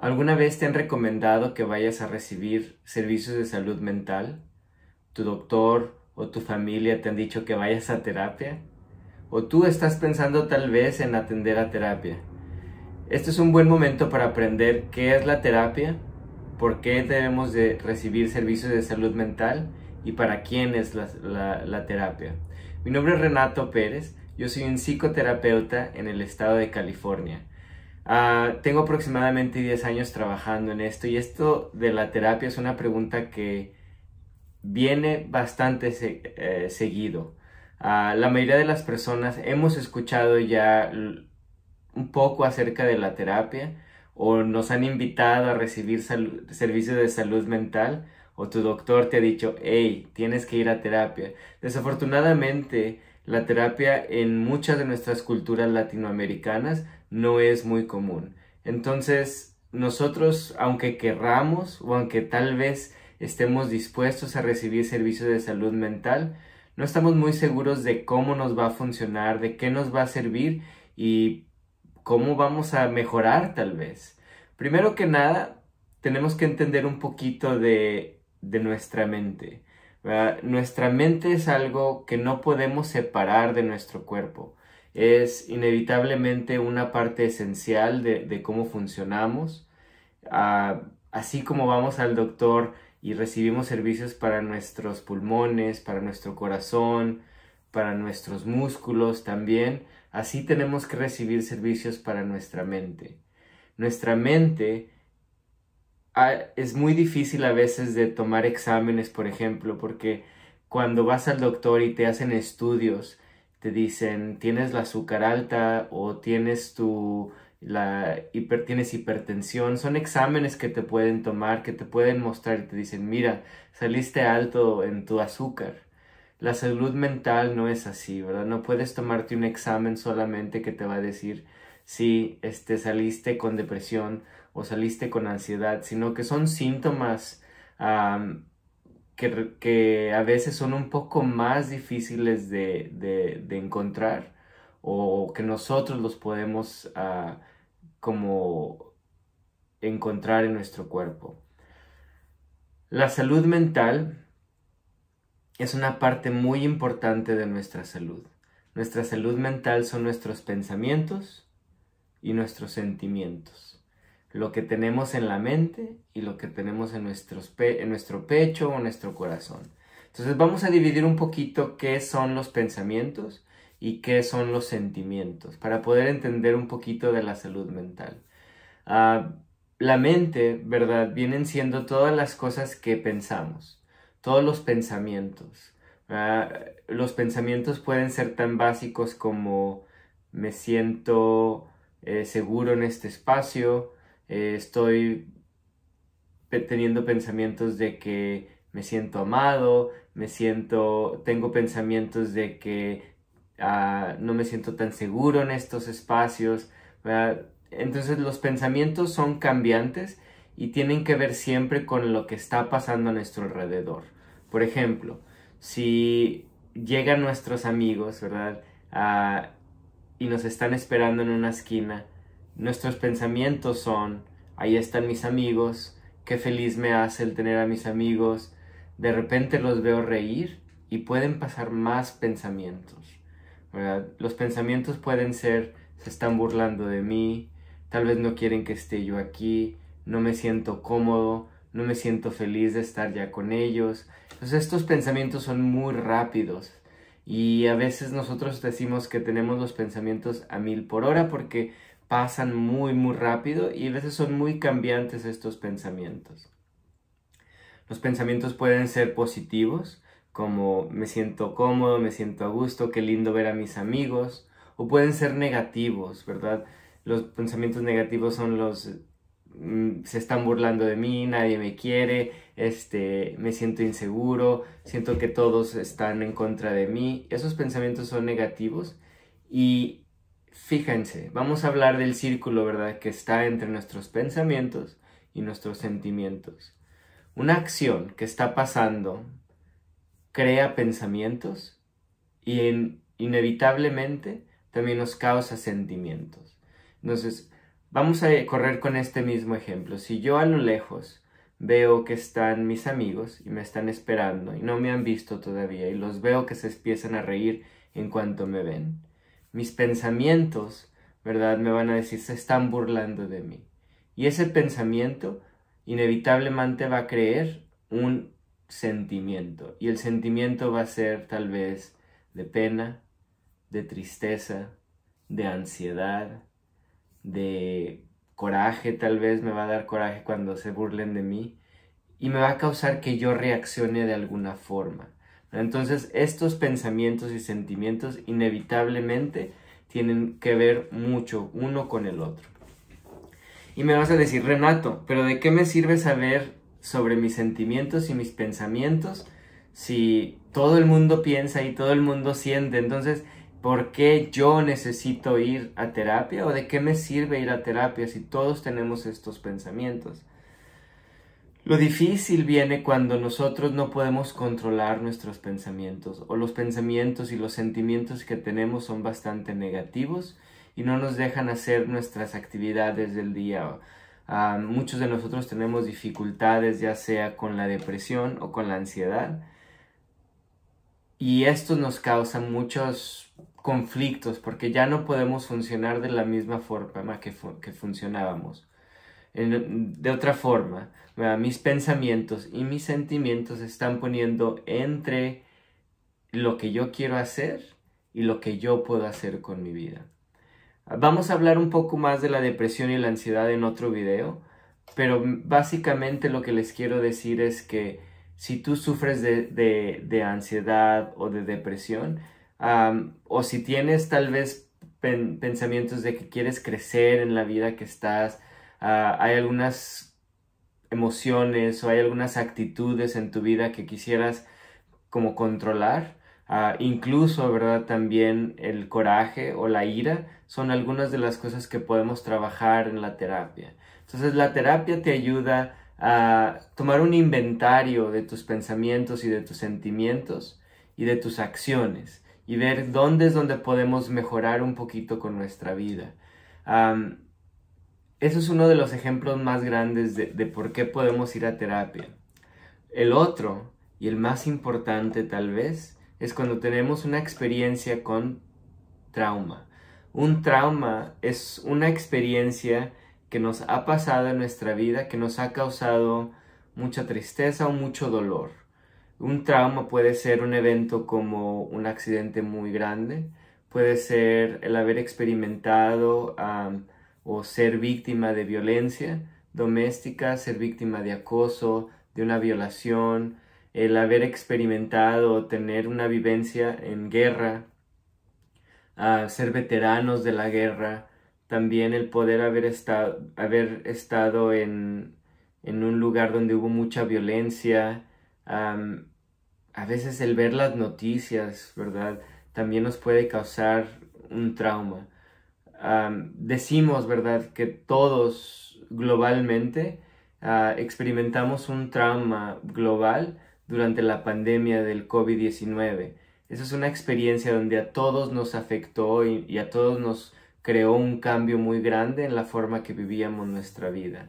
¿Alguna vez te han recomendado que vayas a recibir servicios de salud mental? ¿Tu doctor o tu familia te han dicho que vayas a terapia? ¿O tú estás pensando tal vez en atender a terapia? Este es un buen momento para aprender qué es la terapia, por qué debemos de recibir servicios de salud mental y para quién es la, la terapia. Mi nombre es Renato Pérez, yo soy un psicoterapeuta en el estado de California. Ah, tengo aproximadamente 10 años trabajando en esto y esto de la terapia es una pregunta que viene bastante eh, seguido. Ah, la mayoría de las personas hemos escuchado ya un poco acerca de la terapia o nos han invitado a recibir servicios de salud mental o tu doctor te ha dicho, hey, tienes que ir a terapia. Desafortunadamente, la terapia en muchas de nuestras culturas latinoamericanas no es muy común. Entonces, nosotros, aunque querramos o aunque tal vez estemos dispuestos a recibir servicios de salud mental, no estamos muy seguros de cómo nos va a funcionar, de qué nos va a servir y cómo vamos a mejorar tal vez. Primero que nada, tenemos que entender un poquito de, de nuestra mente. Nuestra mente es algo que no podemos separar de nuestro cuerpo. Es inevitablemente una parte esencial de, cómo funcionamos. Ah, así como vamos al doctor y recibimos servicios para nuestros pulmones, para nuestro corazón, para nuestros músculos también, así tenemos que recibir servicios para nuestra mente. Nuestra mente es muy difícil a veces de tomar exámenes, por ejemplo, porque cuando vas al doctor y te hacen estudios, te dicen tienes la azúcar alta o tienes tu la hiper, hipertensión, son exámenes que te pueden tomar, que te pueden mostrar te dicen, mira, saliste alto en tu azúcar. La salud mental no es así, ¿verdad? No puedes tomarte un examen solamente que te va a decir, si este, saliste con depresión o saliste con ansiedad, sino que son síntomas que, a veces son un poco más difíciles de, encontrar o que nosotros los podemos ah, como encontrar en nuestro cuerpo. La salud mental es una parte muy importante de nuestra salud. Nuestra salud mental son nuestros pensamientos, y nuestros sentimientos. Lo que tenemos en la mente y lo que tenemos en, nuestros en nuestro pecho o nuestro corazón. Entonces vamos a dividir un poquito qué son los pensamientos y qué son los sentimientos para poder entender un poquito de la salud mental. Ah, la mente, ¿verdad? Vienen siendo todas las cosas que pensamos, todos los pensamientos. Ah, los pensamientos pueden ser tan básicos como me siento eh, seguro en este espacio, eh, estoy teniendo pensamientos de que me siento amado, me siento, tengo pensamientos de que ah, no me siento tan seguro en estos espacios. Entonces los pensamientos son cambiantes y tienen que ver siempre con lo que está pasando a nuestro alrededor. Por ejemplo, si llegan nuestros amigos, ¿verdad? Ah, y nos están esperando en una esquina. Nuestros pensamientos son, ahí están mis amigos, qué feliz me hace el tener a mis amigos. De repente los veo reír y pueden pasar más pensamientos. Los pensamientos pueden ser, se están burlando de mí, tal vez no quieren que esté yo aquí, no me siento cómodo, no me siento feliz de estar ya con ellos. Entonces estos pensamientos son muy rápidos y a veces nosotros decimos que tenemos los pensamientos a mil por hora porque pasan muy, muy rápido y a veces son muy cambiantes estos pensamientos. Los pensamientos pueden ser positivos, como me siento cómodo, me siento a gusto, qué lindo ver a mis amigos, o pueden ser negativos, ¿verdad? Los pensamientos negativos son los Mm, se están burlando de mí, nadie me quiere, este, me siento inseguro, siento que todos están en contra de mí. Esos pensamientos son negativos y fíjense, vamos a hablar del círculo, ¿verdad?, que está entre nuestros pensamientos y nuestros sentimientos. Una acción que está pasando crea pensamientos y inevitablemente también nos causa sentimientos. Entonces, Vamos a correr con este mismo ejemplo. Si yo a lo lejos veo que están mis amigos y me están esperando y no me han visto todavía y los veo que se empiezan a reír en cuanto me ven, mis pensamientos, ¿verdad? Me van a decir, se están burlando de mí. Y ese pensamiento inevitablemente va a creer un sentimiento. Y el sentimiento va a ser tal vez de pena, de tristeza, de ansiedad, de coraje, tal vez me va a dar coraje cuando se burlen de mí y me va a causar que yo reaccione de alguna forma. Entonces estos pensamientos y sentimientos inevitablemente tienen que ver mucho uno con el otro. Y me vas a decir, Renato, pero ¿de qué me sirve saber sobre mis sentimientos y mis pensamientos si todo el mundo piensa y todo el mundo siente? Entonces, ¿Por qué yo necesito ir a terapia? ¿O de qué me sirve ir a terapia si todos tenemos estos pensamientos? Lo difícil viene cuando nosotros no podemos controlar nuestros pensamientos o los pensamientos y los sentimientos que tenemos son bastante negativos y no nos dejan hacer nuestras actividades del día. Ah, muchos de nosotros tenemos dificultades ya sea con la depresión o con la ansiedad y esto nos causa muchos conflictos porque ya no podemos funcionar de la misma forma que, que funcionábamos. de otra forma, mis pensamientos y mis sentimientos se están poniendo entre lo que yo quiero hacer y lo que yo puedo hacer con mi vida. Vamos a hablar un poco más de la depresión y la ansiedad en otro video, pero básicamente lo que les quiero decir es que si tú sufres de, ansiedad o de depresión, o si tienes tal vez pensamientos de que quieres crecer en la vida que estás, ah, hay algunas emociones o hay algunas actitudes en tu vida que quisieras como controlar, ah, incluso, ¿verdad? También el coraje o la ira son algunas de las cosas que podemos trabajar en la terapia. Entonces, la terapia te ayuda a tomar un inventario de tus pensamientos y de tus sentimientos y de tus acciones y ver dónde es donde podemos mejorar un poquito con nuestra vida. eso es uno de los ejemplos más grandes de, de por qué podemos ir a terapia. El otro, y el más importante tal vez, es cuando tenemos una experiencia con trauma. Un trauma es una experiencia que nos ha pasado en nuestra vida que nos ha causado mucha tristeza o mucho dolor. Un trauma puede ser un evento como un accidente muy grande, puede ser el haber experimentado o ser víctima de violencia doméstica, ser víctima de acoso, de una violación, el haber experimentado o tener una vivencia en guerra, ser veteranos de la guerra, también el poder haber estado, haber estado en, un lugar donde hubo mucha violencia, a veces el ver las noticias, ¿verdad? También nos puede causar un trauma. decimos, ¿verdad?, que todos globalmente ah, experimentamos un trauma global durante la pandemia del COVID-19. Esa es una experiencia donde a todos nos afectó y a todos nos creó un cambio muy grande en la forma que vivíamos nuestra vida.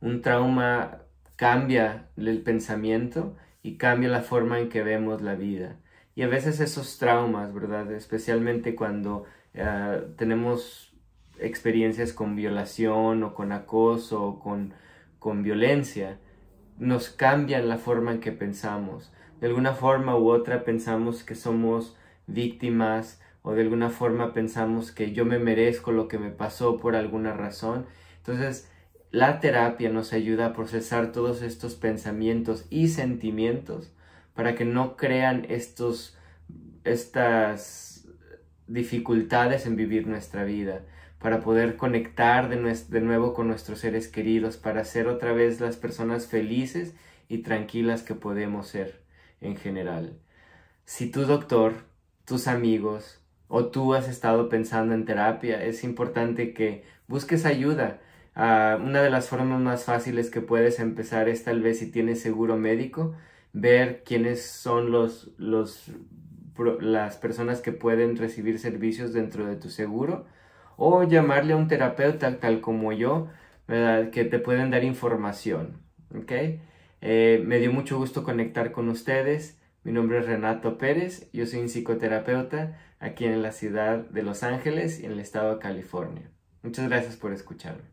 Un trauma cambia el pensamiento y cambia la forma en que vemos la vida. Y a veces esos traumas, ¿verdad? Especialmente cuando eh, tenemos experiencias con violación o con acoso o con, con violencia, nos cambian la forma en que pensamos. De alguna forma u otra pensamos que somos víctimas, o de alguna forma pensamos que yo me merezco lo que me pasó por alguna razón. Entonces, la terapia nos ayuda a procesar todos estos pensamientos y sentimientos para que no crean estos, estas dificultades en vivir nuestra vida, para poder conectar de, de nuevo con nuestros seres queridos, para ser otra vez las personas felices y tranquilas que podemos ser en general. Si tu doctor, tus amigos, o tú has estado pensando en terapia, es importante que busques ayuda. Ah, una de las formas más fáciles que puedes empezar es tal vez si tienes seguro médico, ver quiénes son los, los, las personas que pueden recibir servicios dentro de tu seguro o llamarle a un terapeuta tal como yo, que te pueden dar información. ¿okay? Eh, me dio mucho gusto conectar con ustedes. Mi nombre es Renato Pérez, yo soy un psicoterapeuta aquí en la ciudad de Los Ángeles y en el estado de California. Muchas gracias por escucharme.